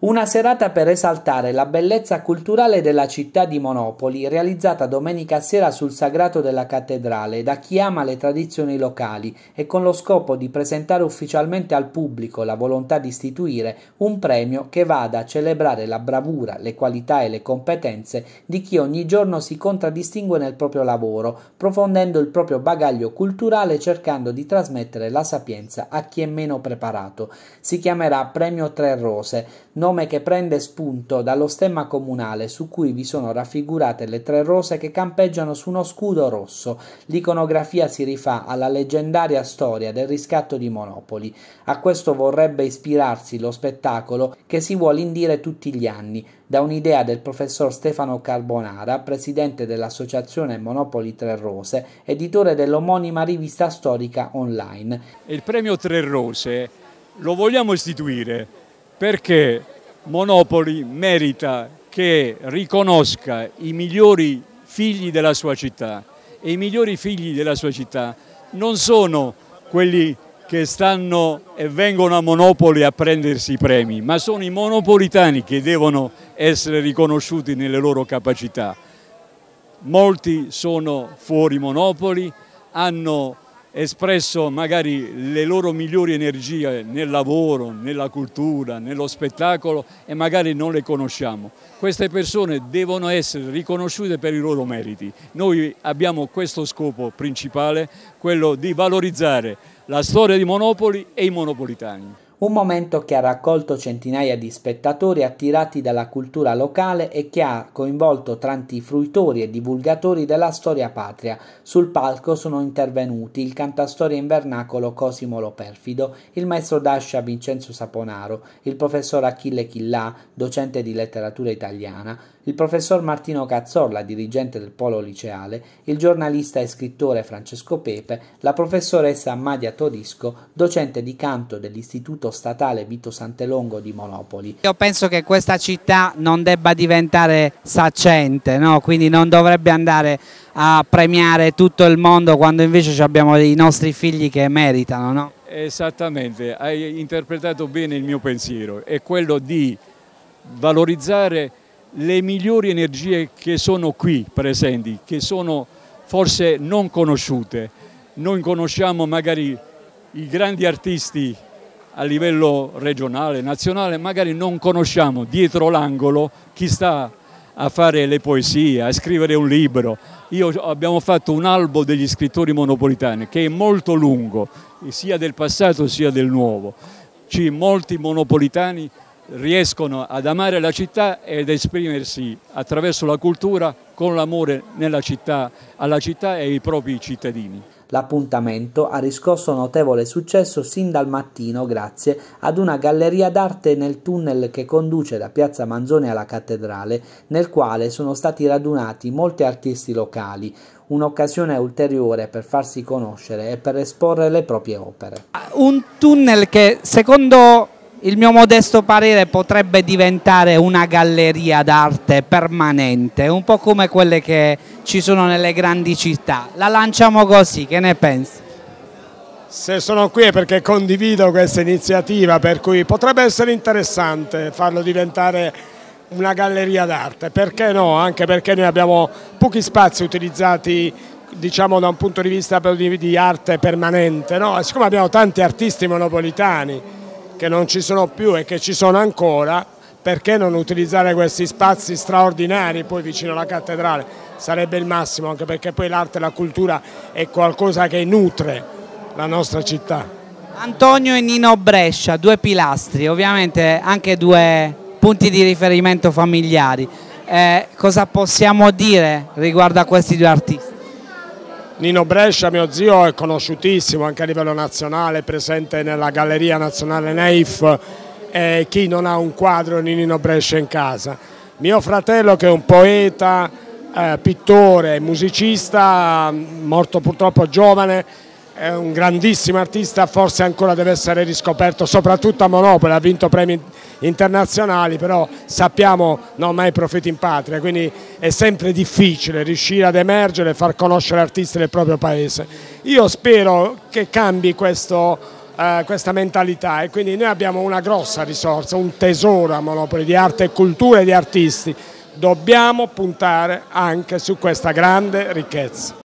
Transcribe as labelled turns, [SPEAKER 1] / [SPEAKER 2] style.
[SPEAKER 1] Una serata per esaltare la bellezza culturale della città di Monopoli, realizzata domenica sera sul sagrato della cattedrale da chi ama le tradizioni locali e con lo scopo di presentare ufficialmente al pubblico la volontà di istituire un premio che vada a celebrare la bravura, le qualità e le competenze di chi ogni giorno si contraddistingue nel proprio lavoro, profondendo il proprio bagaglio culturale cercando di trasmettere la sapienza a chi è meno preparato. Si chiamerà Premio Tre Rose. Non nome che prende spunto dallo stemma comunale su cui vi sono raffigurate le tre rose che campeggiano su uno scudo rosso. L'iconografia si rifà alla leggendaria storia del riscatto di Monopoli. A questo vorrebbe ispirarsi lo spettacolo che si vuole indire tutti gli anni, da un'idea del professor Stefano Carbonara, presidente dell'associazione Monopoli Tre Rose, editore dell'omonima rivista storica online.
[SPEAKER 2] Il premio Tre Rose lo vogliamo istituire perché Monopoli merita che riconosca i migliori figli della sua città e i migliori figli della sua città non sono quelli che stanno e vengono a Monopoli a prendersi i premi, ma sono i monopolitani che devono essere riconosciuti nelle loro capacità. Molti sono fuori Monopoli, hanno espresso magari le loro migliori energie nel lavoro, nella cultura, nello spettacolo e magari non le conosciamo. Queste persone devono essere riconosciute per i loro meriti. Noi abbiamo questo scopo principale, quello di valorizzare la storia di Monopoli e i monopolitani. Un momento che ha raccolto centinaia di
[SPEAKER 1] spettatori attirati dalla cultura locale e che ha coinvolto tanti fruitori e divulgatori della storia patria. Sul palco sono intervenuti il cantastorie in vernacolo Cosimo Loperfido, il maestro d'ascia Vincenzo Saponaro, il professor Achille Chillà, docente di letteratura italiana, il professor Martino Cazzorla, dirigente del polo liceale, il giornalista e scrittore Francesco Pepe, la professoressa Madia Todisco, docente di canto dell'Istituto distretto statale Vito Santelongo di Monopoli. Io penso che questa città non debba diventare saccente, no? quindi non dovrebbe andare a premiare tutto il mondo quando invece abbiamo i nostri figli che meritano. No?
[SPEAKER 2] Esattamente, hai interpretato bene il mio pensiero, è quello di valorizzare le migliori energie che sono qui presenti, che sono forse non conosciute. Noi conosciamo magari i grandi artisti a livello regionale, nazionale, magari non conosciamo dietro l'angolo chi sta a fare le poesie, a scrivere un libro. Io, abbiamo fatto un albo degli scrittori monopolitani che è molto lungo, sia del passato sia del nuovo. Ci, molti monopolitani riescono ad amare la città ed esprimersi attraverso la cultura con l'amore nella città, alla città e ai propri cittadini. L'appuntamento ha riscosso
[SPEAKER 1] notevole successo sin dal mattino grazie ad una galleria d'arte nel tunnel che conduce da Piazza Manzoni alla cattedrale, nel quale sono stati radunati molti artisti locali, un'occasione ulteriore per farsi conoscere e per esporre le proprie opere. Un tunnel che secondo il mio modesto parere potrebbe diventare una galleria d'arte permanente, un po' come quelle che ci sono nelle grandi città. La lanciamo così, che ne pensi?
[SPEAKER 3] Se sono qui è perché condivido questa iniziativa, per cui potrebbe essere interessante farlo diventare una galleria d'arte, perché no? Anche perché noi abbiamo pochi spazi utilizzati diciamo da un punto di vista di arte permanente, no? siccome abbiamo tanti artisti monopolitani che non ci sono più e che ci sono ancora, perché non utilizzare questi spazi straordinari poi vicino alla cattedrale? Sarebbe il massimo, anche perché poi l'arte e la cultura è qualcosa che nutre la nostra città.
[SPEAKER 1] Antonio e Nino Brescia, due pilastri, ovviamente anche due punti di riferimento familiari. Eh, cosa possiamo dire riguardo
[SPEAKER 3] a questi due artisti? Nino Brescia, mio zio, è conosciutissimo anche a livello nazionale, presente nella Galleria Nazionale Neif e chi non ha un quadro di Nino Brescia in casa. Mio fratello che è un poeta, eh, pittore, musicista, morto purtroppo giovane, è un grandissimo artista, forse ancora deve essere riscoperto, soprattutto a Monopoli, ha vinto premi internazionali, però sappiamo no, mai profeti in patria, quindi è sempre difficile riuscire ad emergere e far conoscere artisti del proprio paese. Io spero che cambi questo eh, questa mentalità e quindi noi abbiamo una grossa risorsa, un tesoro a Monopoli di arte e cultura e di artisti. Dobbiamo puntare anche su questa grande ricchezza.